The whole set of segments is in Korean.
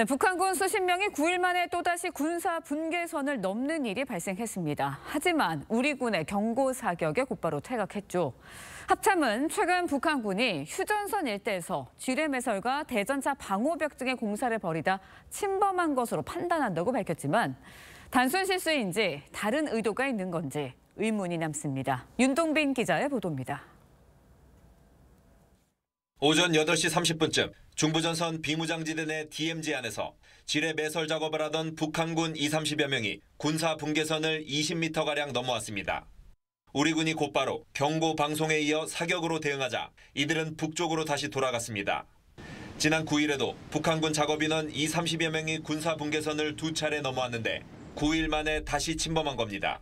네, 북한군 수십 명이 9일 만에 또다시 군사 분계선을 넘는 일이 발생했습니다. 하지만 우리 군의 경고 사격에 곧바로 퇴각했죠. 합참은 최근 북한군이 휴전선 일대에서 지뢰매설과 대전차 방호벽 등의 공사를 벌이다 침범한 것으로 판단한다고 밝혔지만 단순 실수인지 다른 의도가 있는 건지 의문이 남습니다. 윤동빈 기자의 보도입니다. 오전 8시 30분쯤 중부전선 비무장지대 내 DMZ 안에서 지뢰 매설 작업을 하던 북한군 230여 명이 군사 붕괴선을 20m가량 넘어왔습니다. 우리 군이 곧바로 경고 방송에 이어 사격으로 대응하자 이들은 북쪽으로 다시 돌아갔습니다. 지난 9일에도 북한군 작업인원 230여 명이 군사 붕괴선을 두 차례 넘어왔는데 9일 만에 다시 침범한 겁니다.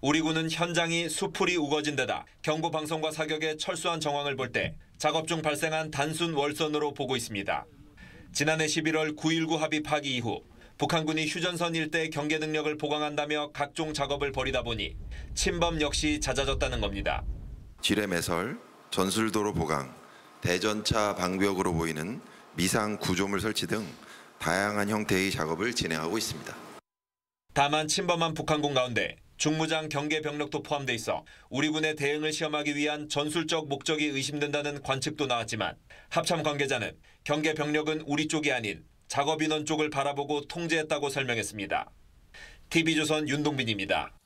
우리 군은 현장이 수풀이 우거진 데다 경고 방송과 사격의 철수한 정황을 볼 때 작업 중 발생한 단순 월선으로 보고 있습니다. 지난해 11월 9.19 합의 파기 이후 북한군이 휴전선 일대 경계 능력을 보강한다며 각종 작업을 벌이다 보니 침범 역시 잦아졌다는 겁니다. 지뢰매설, 전술도로 보강, 대전차 방벽으로 보이는 미상 구조물 설치 등 다양한 형태의 작업을 진행하고 있습니다. 다만 침범한 북한군 가운데 중무장 경계 병력도 포함돼 있어 우리 군의 대응을 시험하기 위한 전술적 목적이 의심된다는 관측도 나왔지만 합참 관계자는 경계 병력은 우리 쪽이 아닌 작업 인원 쪽을 바라보고 통제했다고 설명했습니다. TV조선 윤동빈입니다.